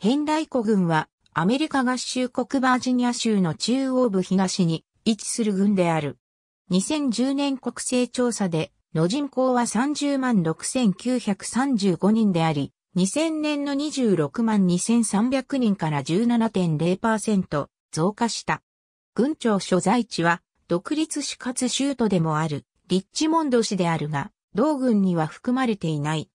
ヘンライコはアメリカ合衆国バージニア州の中央部東に位置する軍である。2010年国勢調査での人口は30万6935人であり、2000年の26万2300人から17.0%増加した。軍庁所在地は独立死活州都でもあるリッチモンド市であるが、同軍には含まれていない。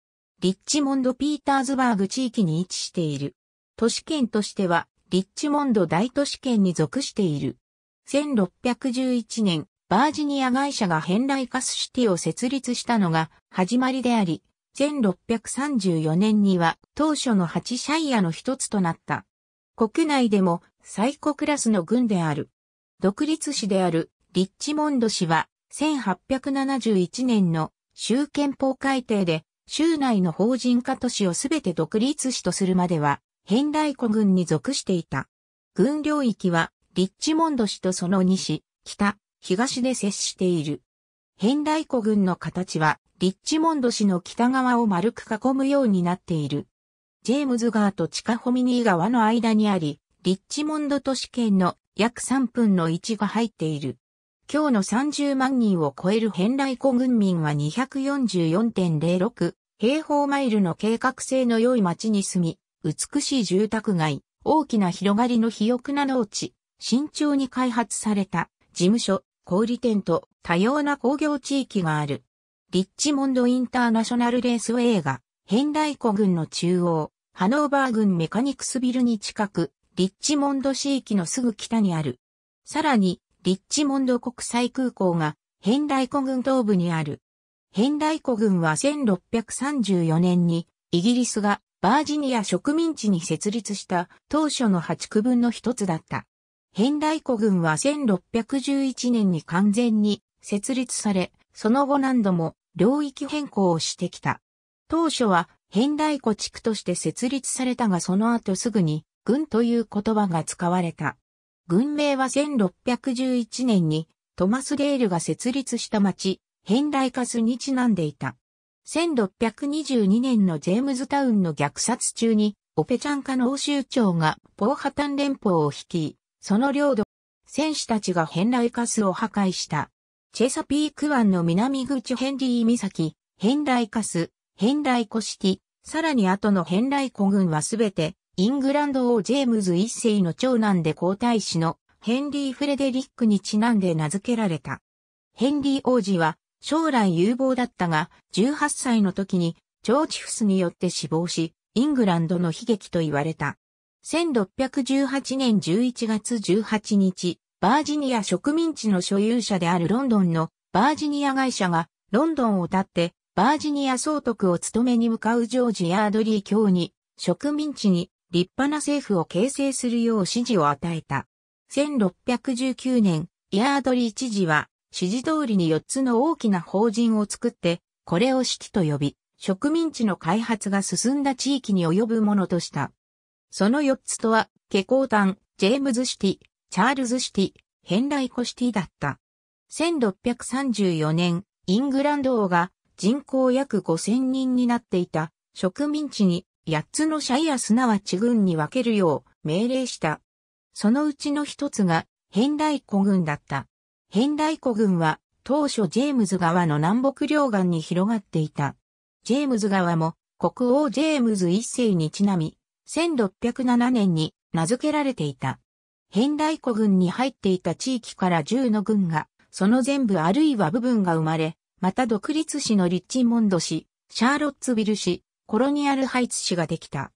リッチモンド・ピーターズバーグ地域に位置している。都市圏としては、リッチモンド大都市圏に属している。1611年、バージニア会社がヘンライカスシティを設立したのが始まりであり、1634年には当初の8シャイアの一つとなった。国内でも最古クラスの軍である。独立市であるリッチモンド市は1871年の州憲法改定で州内の法人化都市をすべて独立市とするまでは変イ古軍に属していた。軍領域は、リッチモンド市とその西、北、東で接している。変イ古軍の形は、リッチモンド市の北側を丸く囲むようになっている。ジェームズ川と地下ホミニー川の間にあり、リッチモンド都市圏の約3分の1が入っている。今日の30万人を超える変来コ軍民は244.06平方マイルの計画性の良い町に住み、美しい住宅街、大きな広がりの肥沃な農地、慎重に開発された事務所、小売店と多様な工業地域がある。リッチモンドインターナショナルレースウェイが、ヘンライコ郡の中央、ハノーバー郡メカニクスビルに近く、リッチモンド市域のすぐ北にある。さらに、リッチモンド国際空港が、ヘンライコ郡東部にある。ヘンライコ郡は1634年に、イギリスがバージニア植民地に設立した当初の八区分の一つだった。ヘンライコ軍は1611年に完全に設立され、その後何度も領域変更をしてきた。当初はヘンライコ地区として設立されたがその後すぐに軍という言葉が使われた。軍名は1611年にトマス・ゲールが設立した町、ヘンライカスにちなんでいた。1622年のジェームズタウンの虐殺中に、オペチャンカの欧州長がポーハタン連邦を率い、その領土、戦士たちが変来カスを破壊した。チェサピーク湾の南口ヘンリー岬、変来カス、変来湖式、さらに後の変来コ軍はすべて、イングランド王ジェームズ一世の長男で皇太子のヘンリー・フレデリックにちなんで名付けられた。ヘンリー王子は将来有望だったが、18歳の時に、腸チフスによって死亡し、イングランドの悲劇と言われた。1618年11月18日、バージニア植民地の所有者であるロンドンのバージニア会社がロンドンを立ってバージニア総督を務めに向かうジョージ・ヤードリー卿に植民地に立派な政府を形成するよう指示を与えた。1619年、ヤードリー知事は指示通りに4つの大きな法人を作って、これを揮と呼び、植民地の開発が進んだ地域に及ぶものとした。その4つとは、ケコータン、ジェームズシティ、チャールズシティ、ヘンライコシティだった。1634年、イングランド王が人口約5000人になっていた植民地に8つのシャイアすなわち軍に分けるよう命令した。そのうちの一つがヘンライコ軍だった。ヘンライコ軍は当初ジェームズ川の南北両岸に広がっていた。ジェームズ川も国王ジェームズ一世にちなみ、1607年に名付けられていた。ヘンライコ軍に入っていた地域から10の軍が、その全部あるいは部分が生まれ、また独立市のリッチモンド市、シャーロッツビル市、コロニアルハイツ市ができた。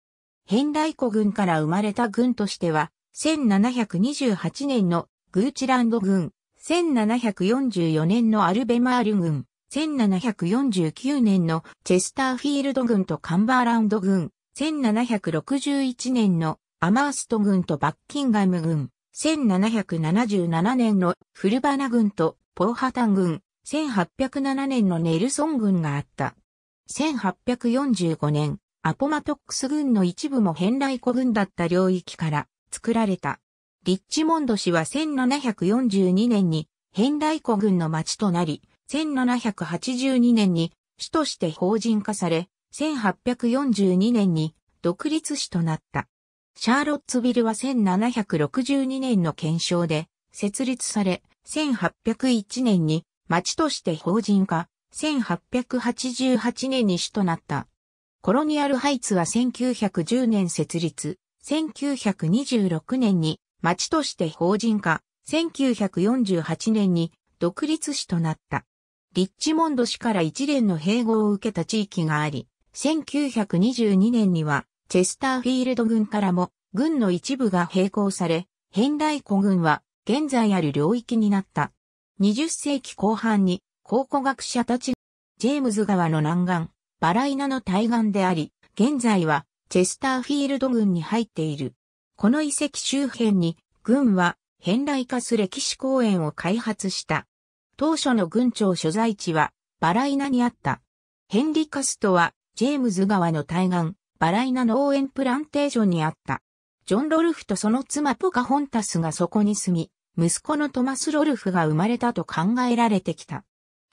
ヘンライコ軍から生まれた軍としては、1728年のグーチランド軍、1744年のアルベマール軍、1749年のチェスターフィールド軍とカンバーランド軍、1761年のアマースト軍とバッキンガム軍、1777年のフルバナ軍とポーハタン軍、1807年のネルソン軍があった。1845年、アポマトックス軍の一部もヘンライコ軍だった領域から作られた。リッチモンド氏は1742年に変来湖軍の町となり、1782年に市として法人化され、1842年に独立市となった。シャーロッツビルは1762年の検証で設立され、1801年に町として法人化、1888年に市となった。コロニアルハイツは1910年設立、1926年に町として法人化、1948年に独立市となった。リッチモンド市から一連の併合を受けた地域があり、1922年にはチェスターフィールド軍からも軍の一部が並行され、変ン古軍は現在ある領域になった。20世紀後半に考古学者たちジェームズ川の南岸、バライナの対岸であり、現在はチェスターフィールド軍に入っている。この遺跡周辺に、軍は、変来化す歴史公園を開発した。当初の軍庁所在地は、バライナにあった。ヘンリカストは、ジェームズ川の対岸、バライナ農園プランテージョンにあった。ジョン・ロルフとその妻ポカホンタスがそこに住み、息子のトマス・ロルフが生まれたと考えられてきた。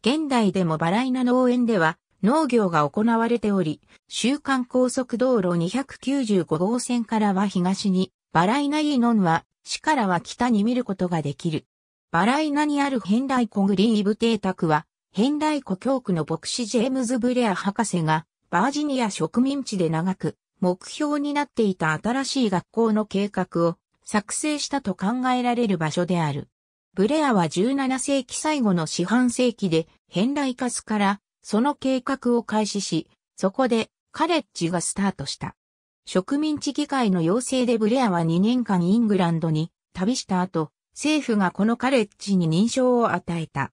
現代でもバライナ農園では、農業が行われており、週間高速道路295号線からは東に、バライナイーノンは、市からは北に見ることができる。バライナにあるヘンライコグリーブ邸宅は、ヘンライコ教区の牧師ジェームズ・ブレア博士が、バージニア植民地で長く、目標になっていた新しい学校の計画を作成したと考えられる場所である。ブレアは17世紀最後の四半世紀で、ヘンライカスからその計画を開始し、そこでカレッジがスタートした。植民地議会の要請でブレアは2年間イングランドに旅した後、政府がこのカレッジに認証を与えた。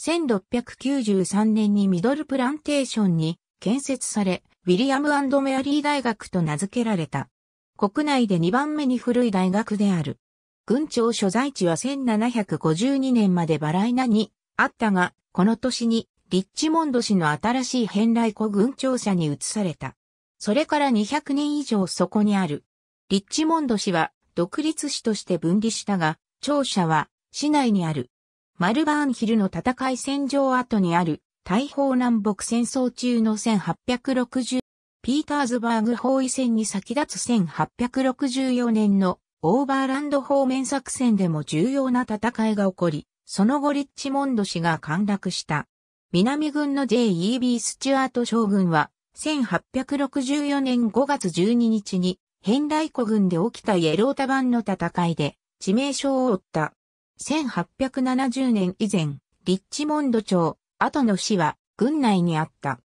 1693年にミドルプランテーションに建設され、ウィリアムメアリー大学と名付けられた。国内で2番目に古い大学である。軍庁所在地は1752年までバライナにあったが、この年にリッチモンド氏の新しい変来古軍庁舎に移された。それから200年以上そこにある。リッチモンド氏は独立市として分離したが、庁舎は市内にある。マルバーンヒルの戦い戦場跡にある大砲南北戦争中の1860ピーターズバーグ包囲戦に先立つ1864年のオーバーランド方面作戦でも重要な戦いが起こり、その後リッチモンド氏が陥落した。南軍の J.E.B. スチュアート将軍は、1864年5月12日に、ヘンライコ軍で起きたイエロータ版の戦いで、致命傷を負った。1870年以前、リッチモンド町、後の市は、軍内にあった。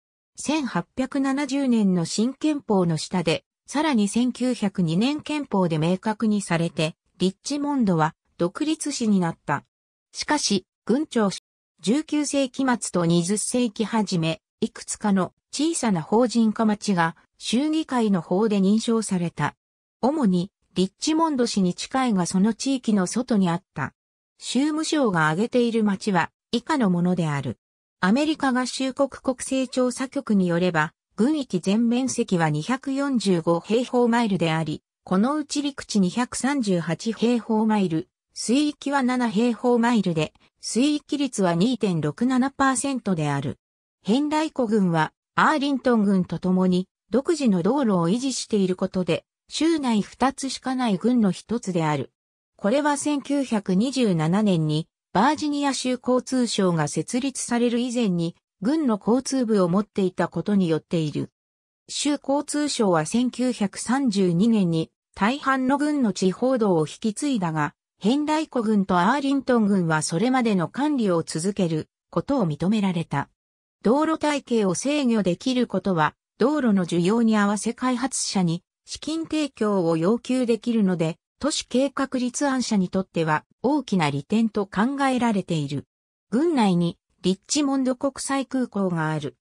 1870年の新憲法の下で、さらに1902年憲法で明確にされて、リッチモンドは独立市になった。しかし、軍長19世紀末と20世紀初め、いくつかの小さな法人化町が衆議会の法で認証された。主にリッチモンド市に近いがその地域の外にあった。州務省が挙げている町は以下のものである。アメリカ合衆国国勢調査局によれば、軍域全面積は245平方マイルであり、このうち陸地238平方マイル、水域は7平方マイルで、水域率は2.67%である。変大湖軍は、アーリントン軍と共に、独自の道路を維持していることで、州内2つしかない軍の一つである。これは1927年に、バージニア州交通省が設立される以前に、軍の交通部を持っていたことによっている。州交通省は1932年に大半の軍の地方道を引き継いだが、ヘンライコ軍とアーリントン軍はそれまでの管理を続けることを認められた。道路体系を制御できることは、道路の需要に合わせ開発者に資金提供を要求できるので、都市計画立案者にとっては大きな利点と考えられている。軍内にリッチモンド国際空港がある。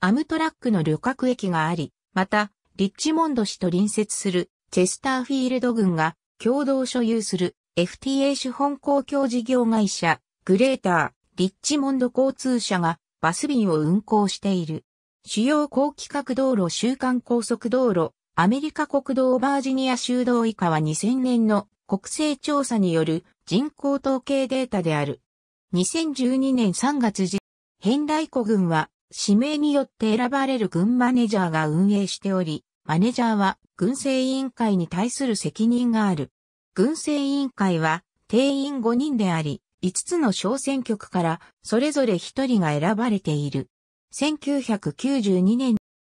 アムトラックの旅客駅があり、また、リッチモンド市と隣接するチェスターフィールド軍が共同所有する FTA 資本公共事業会社、グレーター、リッチモンド交通社がバス便を運行している。主要高規格道路週間高速道路、アメリカ国道バージニア州道以下は2000年の国勢調査による人口統計データである。2012年3月時、変来コ軍は指名によって選ばれる軍マネージャーが運営しており、マネージャーは軍政委員会に対する責任がある。軍政委員会は定員5人であり、5つの小選挙区からそれぞれ1人が選ばれている。1992年、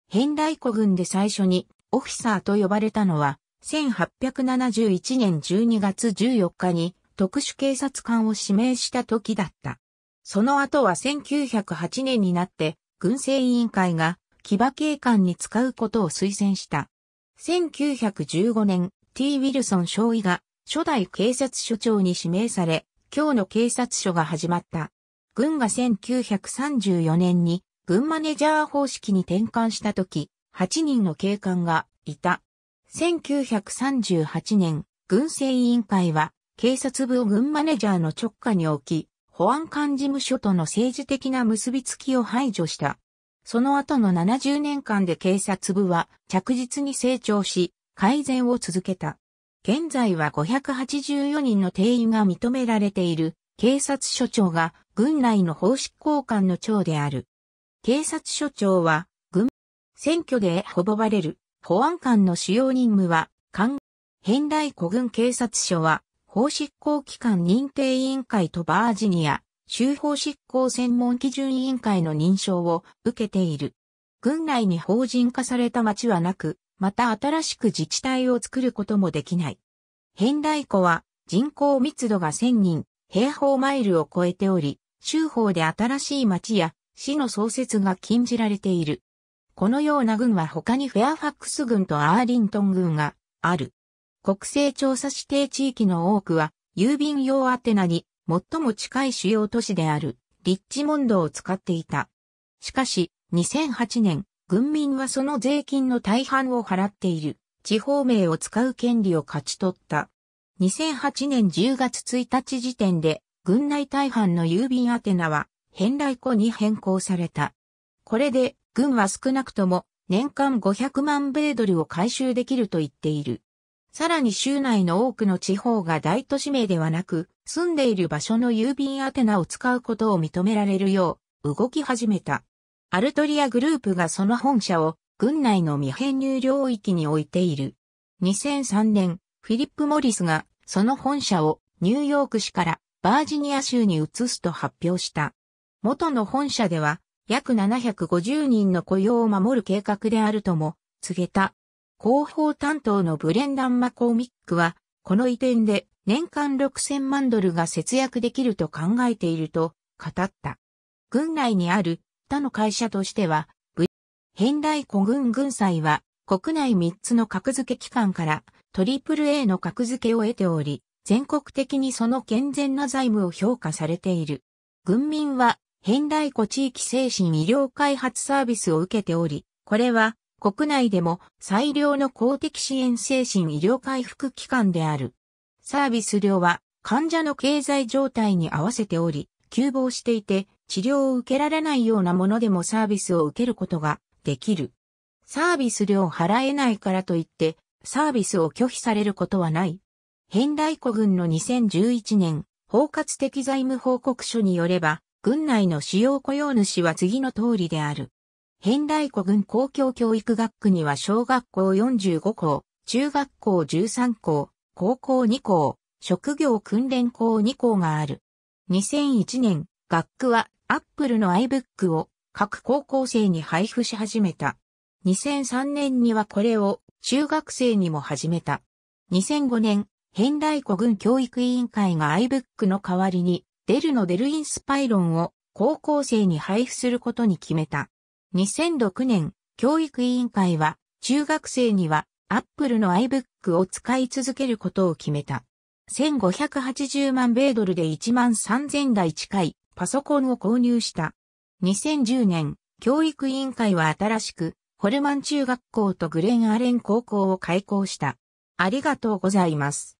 変大古軍で最初にオフィサーと呼ばれたのは、1871年12月14日に特殊警察官を指名した時だった。その後は1908年になって軍政委員会が騎馬警官に使うことを推薦した。1915年、T. ウィルソン少尉が初代警察署長に指名され、今日の警察署が始まった。軍が1934年に軍マネジャー方式に転換した時、8人の警官がいた。1938年、軍政委員会は警察部を軍マネジャーの直下に置き、保安官事務所との政治的な結びつきを排除した。その後の70年間で警察部は着実に成長し、改善を続けた。現在は584人の定員が認められている警察署長が軍内の法執行官の長である。警察署長は軍、選挙でほぼばれる保安官の主要任務は、官、変来古軍警察署は法執行機関認定委員会とバージニア州法執行専門基準委員会の認証を受けている。軍内に法人化された町はなく、また新しく自治体を作ることもできない。変大湖は人口密度が1000人、平方マイルを超えており、州法で新しい町や市の創設が禁じられている。このような郡は他にフェアファックス郡とアーリントン郡がある。国勢調査指定地域の多くは郵便用アテナに最も近い主要都市であるリッチモンドを使っていた。しかし、2008年、軍民はその税金の大半を払っている地方名を使う権利を勝ち取った。2008年10月1日時点で、軍内大半の郵便宛名は、返来庫に変更された。これで、軍は少なくとも、年間500万米ドルを回収できると言っている。さらに州内の多くの地方が大都市名ではなく、住んでいる場所の郵便宛名を使うことを認められるよう、動き始めた。アルトリアグループがその本社を軍内の未編入領域に置いている。2003年、フィリップ・モリスがその本社をニューヨーク市からバージニア州に移すと発表した。元の本社では約750人の雇用を守る計画であるとも告げた。広報担当のブレンダン・マコーミックは、この移転で年間6000万ドルが節約できると考えていると語った。軍内にある他の会社としては、変大古軍軍祭は、国内3つの格付け機関から AAA の格付けを得ており、全国的にその健全な財務を評価されている。軍民は、変大古地域精神医療開発サービスを受けており、これは国内でも最良の公的支援精神医療回復機関である。サービス量は患者の経済状態に合わせており、急防していて、治療を受けられないようなものでもサービスを受けることができる。サービス料払えないからといって、サービスを拒否されることはない。変大古軍の2011年、包括的財務報告書によれば、軍内の主要雇用主は次の通りである。変大古軍公共教育学区には小学校45校、中学校13校、高校2校、職業訓練校2校がある。2001年、学区はアップルの iBook を各高校生に配布し始めた。2003年にはこれを中学生にも始めた。2005年、変来古軍教育委員会が iBook の代わりに、デルのデルインスパイロンを高校生に配布することに決めた。2006年、教育委員会は、中学生には、アップルの iBook を使い続けることを決めた。1580万米ドルで1万3000台近いパソコンを購入した。2010年、教育委員会は新しく、ホルマン中学校とグレンアレン高校を開校した。ありがとうございます。